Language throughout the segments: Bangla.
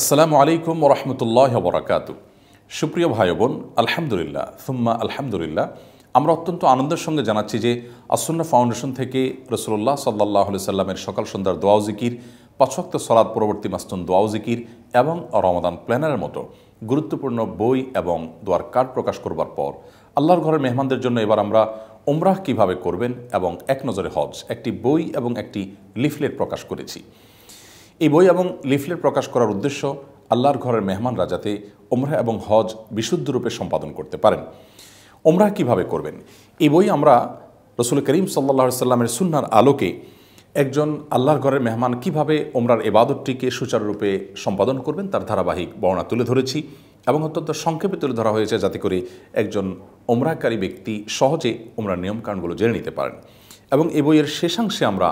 আসসালামু আলাইকুম রহমতুল্লাহ বরাকাত সুপ্রিয় ভাই বোন আলহামদুলিল্লাহ সুম্মা আলহামদুলিল্লাহ আমরা অত্যন্ত আনন্দের সঙ্গে জানাচ্ছি যে আসন্না ফাউন্ডেশন থেকে রসুল্লাহ সাল্লাহ সাল্লামের সকাল সন্ধ্যার দোয়াও জিকির পাঁচক্ত সলাদ পরবর্তী মাস্তুন দোয়াও জিকির এবং রমাদান প্ল্যানারের মতো গুরুত্বপূর্ণ বই এবং দোয়ার কার্ড প্রকাশ করবার পর আল্লাহর ঘরের মেহমানদের জন্য এবার আমরা ওমরাহ কিভাবে করবেন এবং এক নজরে হজ একটি বই এবং একটি লিফলেট প্রকাশ করেছি এই বই এবং লিফলেট প্রকাশ করার উদ্দেশ্য আল্লাহর ঘরের মেহমান যাতে ওমরা এবং হজ বিশুদ্ধরূপে সম্পাদন করতে পারেন ওমরা কিভাবে করবেন এই বই আমরা রসুল করিম সাল্লা সাল্লামের সুন্নার আলোকে একজন আল্লাহর ঘরের মেহমান কিভাবে ওমরার এবাদতটিকে সুচারুরূপে সম্পাদন করবেন তার ধারাবাহিক বর্ণনা তুলে ধরেছি এবং অত্যন্ত সংক্ষেপে তুলে ধরা হয়েছে যাতে করে একজন ওমরাকারী ব্যক্তি সহজে ওমরার নিয়মকানুনগুলো জেনে নিতে পারেন এবং এ বইয়ের শেষাংশে আমরা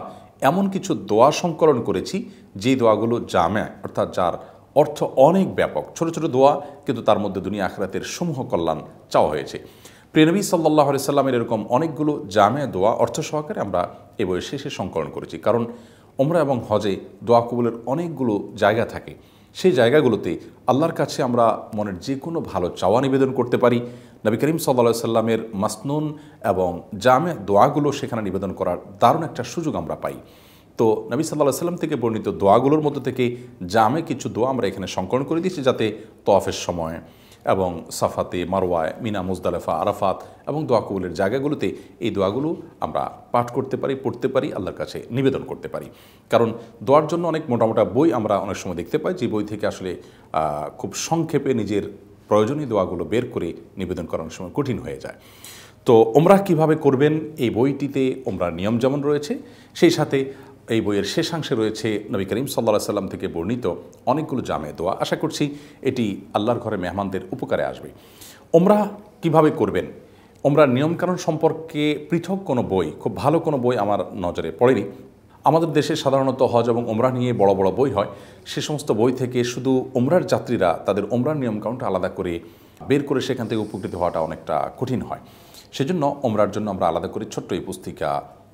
এমন কিছু দোয়া সংকলন করেছি যে দোয়াগুলো জামে অর্থাৎ যার অর্থ অনেক ব্যাপক ছোট ছোট দোয়া কিন্তু তার মধ্যে দুনিয়া আখরাতের সমূহ কল্যাণ চাওয়া হয়েছে প্রিয়নবী সাল্লাহ সাল্লামের এরকম অনেকগুলো জামে দোয়া অর্থ সহকারে আমরা এ বয়সে সে সংকলন করেছি কারণ ওমরা এবং হজে দোয়া কবুলের অনেকগুলো জায়গা থাকে সেই জায়গাগুলোতে আল্লাহর কাছে আমরা মনের যে কোনো ভালো চাওয়া নিবেদন করতে পারি নবী করিম সাল্লা সাল্লামের মাসনুন এবং জামে দোয়াগুলো সেখানে নিবেদন করার দারুণ একটা সুযোগ আমরা পাই তো নবী সাল্লাহ সাল্লাম থেকে বর্ণিত দোয়াগুলোর মধ্যে থেকে জামে কিছু দোয়া আমরা এখানে সংকলন করে দিয়েছি যাতে তফের সময় এবং সাফাতে মারওয়ায় মিনা মুজদালেফা আরাফাত এবং দোয়া কবুলের জায়গাগুলোতে এই দোয়াগুলো আমরা পাঠ করতে পারি পড়তে পারি আল্লাহর কাছে নিবেদন করতে পারি কারণ দোয়ার জন্য অনেক মোটামোটা বই আমরা অনেক সময় দেখতে পাই যে বই থেকে আসলে খুব সংক্ষেপে নিজের প্রয়োজনীয় দোয়াগুলো বের করে নিবেদন করানোর সময় কঠিন হয়ে যায় তো ওমরা কিভাবে করবেন এই বইটিতে ওমরার নিয়ম যেমন রয়েছে সেই সাথে এই বইয়ের শেষাংশে রয়েছে নবী করিম সাল্লা সাল্লাম থেকে বর্ণিত অনেকগুলো জামে দোয়া আশা করছি এটি আল্লাহর ঘরে মেহমানদের উপকারে আসবে ওমরা কিভাবে করবেন ওমরার নিয়মকানুন সম্পর্কে পৃথক কোনো বই খুব ভালো কোনো বই আমার নজরে পড়েনি আমাদের দেশে সাধারণত হজ এবং ওমরা নিয়ে বড় বড় বই হয় সে সমস্ত বই থেকে শুধু ওমরার যাত্রীরা তাদের ওমরার নিয়মকানুনটা আলাদা করে বের করে সেখান থেকে উপকৃত হওয়াটা অনেকটা কঠিন হয় সেজন্য ওমরার জন্য আমরা আলাদা করে ছোট্ট এই পুস্তিকা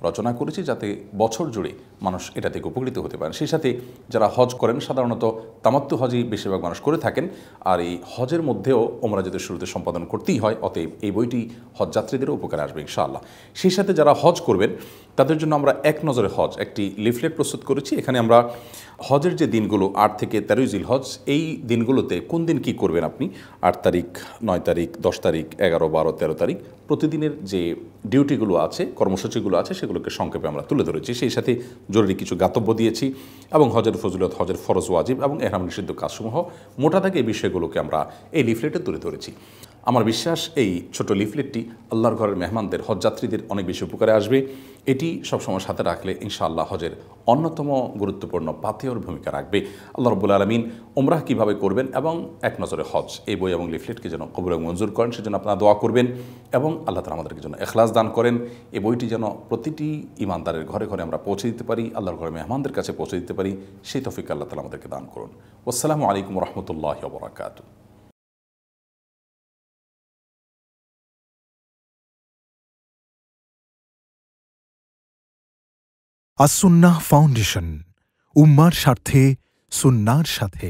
রচনা করেছি যাতে বছর জুড়ে মানুষ এটা থেকে উপকৃত হতে পারেন সেই সাথে যারা হজ করেন সাধারণত তামাত্তু হজই বেশিরভাগ মানুষ করে থাকেন আর এই হজের মধ্যেও ওমরা যদি শুরুতে সম্পাদন করতেই হয় অতএব এই বইটি হজ যাত্রীদেরও উপকারে আসবে ইনশাআল্লাহ সেই সাথে যারা হজ করবেন তাদের জন্য আমরা এক নজরে হজ একটি লিফলেট প্রস্তুত করেছি এখানে আমরা হজের যে দিনগুলো আট থেকে তেরোই জিল হজ এই দিনগুলোতে কোন দিন কি করবেন আপনি আট তারিখ নয় তারিখ দশ তারিখ এগারো বারো তেরো তারিখ প্রতিদিনের যে ডিউটিগুলো আছে কর্মসূচিগুলো আছে সেগুলোকে সংক্ষেপে আমরা তুলে ধরেছি সেই সাথে জরুরি কিছু গাতব্য দিয়েছি এবং হজের ফজলত হজের ফরজ ওয়াজিব এবং এহরাম নিষিদ্ধ কাজসমূহ মোটা থেকে এই বিষয়গুলোকে আমরা এই লিফলেটে তুলে ধরেছি আমার বিশ্বাস এই ছোট লিফলেটটি আল্লাহর ঘরের মেহমানদের হজযাত্রীদের অনেক বেশি উপকারে আসবে এটি সবসময় সাথে রাখলে ইনশাআল্লাহ হজের অন্যতম গুরুত্বপূর্ণ পাথেয়র ভূমিকা রাখবে আল্লাহ রবুল আলমিন ওমরাহ কীভাবে করবেন এবং এক নজরে হজ এই বই এবং লিফলেটকে যেন কবুল মঞ্জুর করেন সেজন্য আপনারা দোয়া করবেন এবং আল্লাহ তালা আমাদেরকে যেন এখলাস দান করেন এই বইটি যেন প্রতিটি ইমানদারের ঘরে ঘরে আমরা পৌঁছে দিতে পারি আল্লাহর ঘরে মেহমানদের কাছে পৌঁছে দিতে পারি সেই তফিক আল্লাহ তালা আমাদেরকে দান করুন আসসালামু আলাইকুম রহমতুল্লাহ বরাকাতু আসুন্না ফাউন্ডেশন উম্মার স্বার্থে সুন্নার সাথে